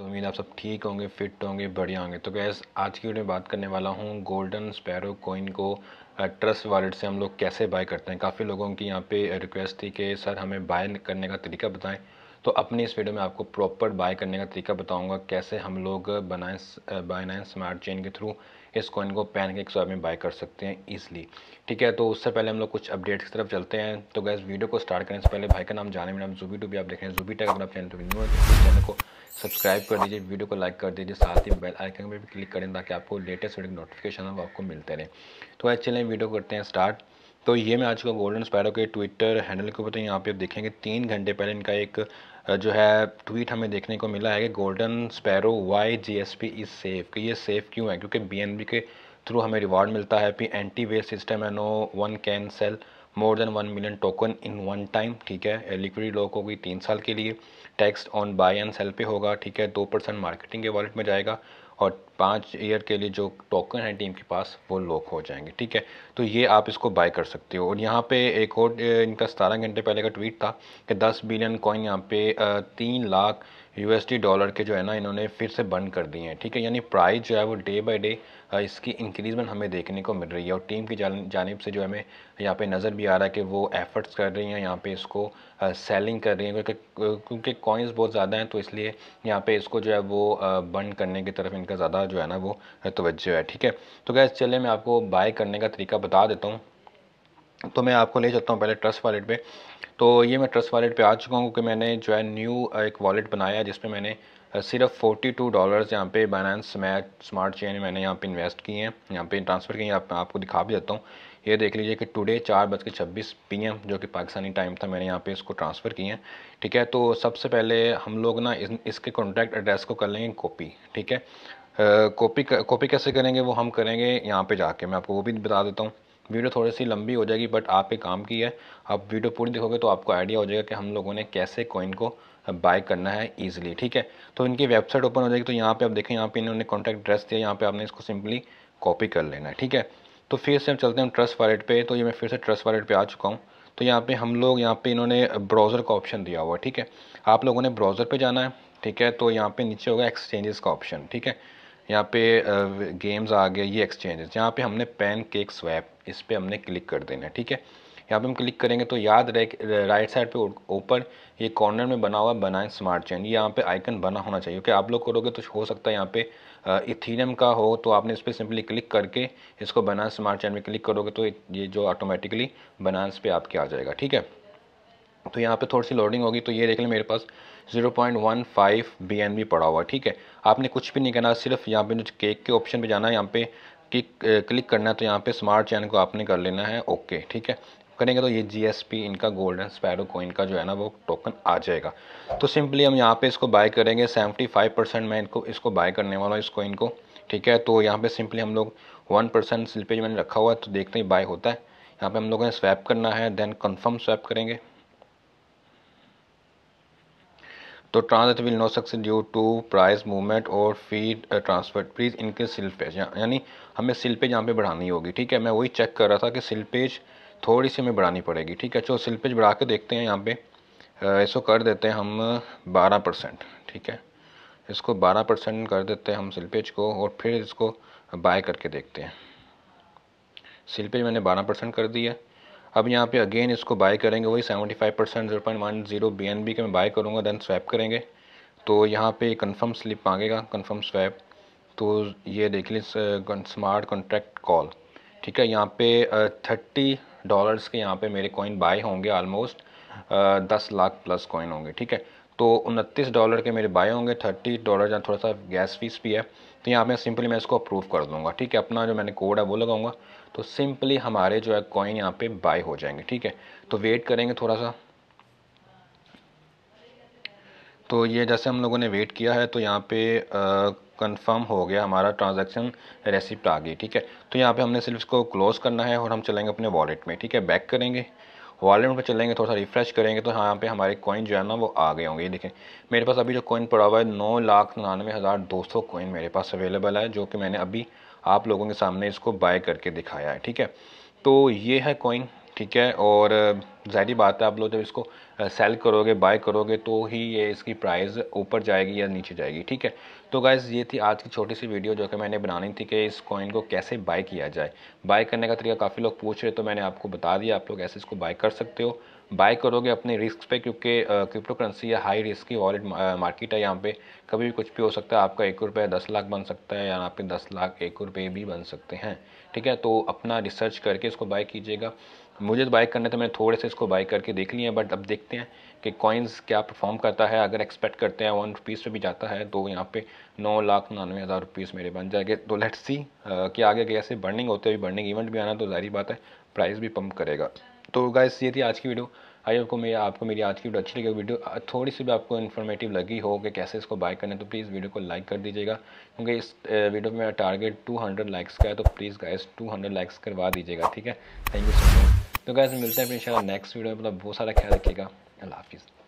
सो तो उम्मीद आप सब ठीक होंगे फिट होंगे बढ़िया होंगे तो गैस आज की वीडियो में बात करने वाला हूँ गोल्डन स्पैरो कोइन को ट्रस्ट वॉलेट से हम लोग कैसे बाय करते हैं काफ़ी लोगों की यहाँ पे रिक्वेस्ट थी कि सर हमें बाय करने का तरीका बताएं तो अपनी इस वीडियो में आपको प्रॉपर बाय करने का तरीका बताऊँगा कैसे हम लोग बाय बाइनांस स्मार्ट चेन के थ्रू इस कॉइन को पैन के स्वाब में बाय कर सकते हैं ईजिली ठीक है तो उससे पहले हम लोग कुछ अपडेट्स की तरफ चलते हैं तो गैस वीडियो को स्टार्ट करने से पहले भाई का नाम जाने में नाम जूबी टू भी आप देख रहे हैं जूबी टेक अपना चैनल को सब्सक्राइब कर दीजिए वीडियो को लाइक कर दीजिए साथ ही बेल आइकन पर भी क्लिक करें ताकि आपको लेटेस्ट वीडियो नोटिफिकेशन वो आपको मिलते रहे तो आज चलें वीडियो करते हैं स्टार्ट तो ये मैं आज का गोल्डन स्पैरो के ट्विटर हैंडल के ऊपर तो यहाँ पे देखेंगे तीन घंटे पहले इनका एक जो है ट्वीट हमें देखने को मिला है कि golden sparrow Y G S P is safe कि ये सेफ़ क्यों है क्योंकि बी एन बी के थ्रू हमें रिवार्ड मिलता है पी एंटी वेस्ट सिस्टम है no one can sell more than one million token in one time ठीक है लिक्विडी लॉक होगी तीन साल के लिए tax on buy and sell पे होगा ठीक है दो परसेंट मार्केटिंग के वॉलेट में जाएगा और पाँच ईयर के लिए जो टोकन है टीम के पास वो लॉक हो जाएंगे ठीक है तो ये आप इसको बाय कर सकते हो और यहाँ पे एक और इनका सतारह घंटे पहले का ट्वीट था कि दस बिलियन कॉइन यहाँ पे तीन लाख यू डॉलर के जो है ना इन्होंने फिर से बंद कर दिए हैं ठीक है यानी प्राइस जो है वो डे बाई डे इसकी इंक्रीजमेंट हमें देखने को मिल रही है और टीम की जानब से जो हमें यहाँ पे नज़र भी आ रहा है कि वो एफ़र्ट्स कर रही हैं यहाँ पे इसको सेलिंग कर रही हैं क्योंकि क्योंकि कॉइन्स बहुत ज़्यादा हैं तो इसलिए यहाँ पे इसको जो है वो बंद करने की तरफ इनका ज़्यादा जो है ना वो तोज्जो है ठीक है तो गैस चले मैं आपको बाय करने का तरीका बता देता हूँ तो मैं आपको ले चलता हूँ पहले ट्रस्ट वॉलेट पर तो ये मैं ट्रस्ट वॉलेट पे आ चुका हूँ कि मैंने जो है न्यू एक वॉलेट बनाया है जिसमें मैंने सिर्फ फोर्टी टू डॉलर्स यहाँ पे स्मैट स्मार्ट चेन मैंने यहाँ पे इन्वेस्ट किए हैं यहाँ पे ट्रांसफ़र किए हैं आप, आपको दिखा भी देता हूँ ये देख लीजिए कि टुडे चार बज के छब्बीस पी एम जो कि पाकिस्तानी टाइम था मैंने यहाँ पे इसको ट्रांसफ़र किए हैं ठीक है तो सबसे पहले हम लोग ना इस, इसके कॉन्टैक्ट एड्रेस को कर लेंगे कॉपी ठीक है कॉपी कॉपी कैसे करेंगे वो हम करेंगे यहाँ पर जाके मैं आपको वो भी बता देता हूँ वीडियो थोड़ी सी लंबी हो जाएगी बट आप एक काम की है आप वीडियो पूरी देखोगे तो आपको आइडिया हो जाएगा कि हम लोगों ने कैसे कॉइन को बाय करना है ईजिली ठीक है तो इनकी वेबसाइट ओपन हो जाएगी तो यहाँ पर आप देखें यहाँ पर इन्होंने कॉन्टैक्ट ड्रेस दिया यहाँ पर आपने इसको सिंपली कॉपी कर लेना है ठीक है तो फिर से हम चलते हैं ट्रस्ट वॉलेट पे तो ये मैं फिर से ट्रस्ट वॉलेट पे आ चुका हूँ तो यहाँ पे हम लोग यहाँ पे इन्होंने ब्राउज़र का ऑप्शन दिया हुआ है ठीक है आप लोगों ने ब्राउज़र पे जाना है ठीक है तो यहाँ पे नीचे होगा एक्सचेंजेस का ऑप्शन ठीक है यहाँ पे गेम्स आ गया ये एक्सचेंजेस यहाँ पे हमने पेन केक स्वैप इस पर हमने क्लिक कर देना है ठीक है यहाँ पे हम क्लिक करेंगे तो याद रहे राइट साइड पे ऊपर ये कॉर्नर में बना हुआ बनाए स्मार्ट चेन ये यहाँ पे आइकन बना होना चाहिए क्योंकि आप लोग करोगे तो हो सकता है यहाँ पे इथीनियम का हो तो आपने इस पर सिंपली क्लिक करके इसको बना स्मार्ट चेन में क्लिक करोगे तो ये जो ऑटोमेटिकली बनास पे आपके आ जाएगा ठीक है तो यहाँ पे थोड़ी सी लोडिंग होगी तो ये देख लें मेरे पास 0.15 बी पड़ा हुआ ठीक है आपने कुछ भी नहीं करना सिर्फ यहाँ पे केक के ऑप्शन पे जाना है यहाँ पे किक क्लिक करना है तो यहाँ पे स्मार्ट चैन को आपने कर लेना है ओके ठीक है करेंगे तो ये पी इनका गोल्डन स्पैरो कोइन का जो है ना वो टोकन आ जाएगा तो सिंपली हम यहाँ पे इसको बाय करेंगे 75 परसेंट मैं इनको इसको बाय करने वाला हूँ इस कोइन को ठीक है तो यहाँ पे सिंपली हम लोग वन परसेंट स्लिपेज मैंने रखा हुआ है तो देखते ही बाय होता है यहाँ पे हम लोगों ने स्वैप करना है देन कंफर्म स्वैप करेंगे तो transit will no success due to price movement और फीड ट्रांसफर प्लीज़ इनके सिल पेज यानी हमें सिल पेज यहाँ पे बढ़ानी होगी ठीक है मैं वही चेक कर रहा था कि सिल पेज थोड़ी सी हमें बढ़ानी पड़ेगी ठीक है चलो सिल पेज बढ़ा के देखते हैं यहाँ पे uh, इसको कर देते हैं हम बारह परसेंट ठीक है इसको बारह परसेंट कर देते हैं हम सिल पेज को और फिर इसको बाय करके देखते हैं सिल पेज मैंने बारह परसेंट कर दिया अब यहाँ पे अगेन इसको बाय करेंगे वही seventy five percent zero point one zero B N B के मैं बाय करूँगा देन स्वैप करेंगे तो यहाँ पे कंफर्म स्लिप मांगेगा कंफर्म स्वैप तो ये देख ली स्मार्ट कॉन्ट्रैक्ट कॉल ठीक है यहाँ पे थर्टी डॉलर्स के यहाँ पे मेरे कॉइन बाय होंगे ऑलमोस्ट दस लाख प्लस कॉइन होंगे ठीक है तो उनतीस डॉलर के मेरे बाय होंगे थर्टी डॉलर जहाँ थोड़ा सा गैस फीस भी है तो यहाँ पे सिंपली मैं इसको अप्रूव कर दूँगा ठीक है अपना जो मैंने कोड है वो लगाऊंगा तो सिंपली हमारे जो है कॉइन यहाँ पे बाय हो जाएंगे ठीक है तो वेट करेंगे थोड़ा सा तो ये जैसे हम लोगों ने वेट किया है तो यहाँ पे कंफर्म हो गया हमारा ट्रांजैक्शन रेसिप्ट आ गई ठीक है तो यहाँ पे हमने सिर्फ इसको क्लोज़ करना है और हम चलेंगे अपने वॉलेट में ठीक है बैक करेंगे वॉलेट पर चलेंगे थोड़ा सा रिफ्रेश करेंगे तो यहाँ पे हमारे कॉइन जो है ना वो आ गए होंगे ये देखें मेरे पास अभी जो कॉइन पड़ा हुआ है नौ लाख निन्यानवे हज़ार दो सौ कॉइन मेरे पास अवेलेबल है जो कि मैंने अभी आप लोगों के सामने इसको बाय करके दिखाया है ठीक है तो ये है कॉइन ठीक है और ज़ाहरी बात है आप लोग जब इसको सेल करोगे बाय करोगे तो ही ये इसकी प्राइस ऊपर जाएगी या नीचे जाएगी ठीक है तो गाइज़ ये थी आज की छोटी सी वीडियो जो कि मैंने बनानी थी कि इस कॉइन को कैसे बाय किया जाए बाय करने का तरीका काफ़ी लोग पूछ रहे तो मैंने आपको बता दिया आप लोग ऐसे इसको बाय कर सकते हो बाय करोगे अपने रिस्क पे क्योंकि क्रिप्टो करेंसी या हाई रिस्क की वॉलेट मार्केट है यहाँ पे कभी भी कुछ भी हो सकता है आपका एक रुपये दस लाख बन सकता है या आपके दस लाख एक रुपये भी बन सकते हैं ठीक है तो अपना रिसर्च करके इसको बाय कीजिएगा मुझे तो बाई करने थे तो मैंने थोड़े से इसको बाई करके देख लिया बट अब देखते हैं कि कॉइन्स क्या परफॉर्म करता है अगर एक्सपेक्ट करते हैं वन रुपीज़ पर भी जाता है तो यहाँ पे नौ लाख नानवे हज़ार रुपीज़ मेरे बन जाएंगे तो लेट सी कि आगे कैसे बर्निंग होते हुए बर्निंग इवेंट भी आना तो जाहिर बात है प्राइस भी पम्प करेगा तो गाइस ये थी आज की वीडियो आई आपको मेरी आपको मेरी आज की वीडियो अच्छी लगी वीडियो थोड़ी सी भी आपको इन्फॉर्मेटिव लगी हो कि कैसे इसको बाय करना है तो प्लीज़ वीडियो को लाइक कर दीजिएगा क्योंकि इस वीडियो में मेरा टारगेट 200 लाइक्स का है तो प्लीज़ गाइस 200 लाइक्स करवा दीजिएगा ठीक है थैंक यू सो मच तो कैसे मिलते हैं फिर इन नेक्स्ट वीडियो में मतलब बहुत सारा ख्याल रखिएगा अल्लाह हाफिज़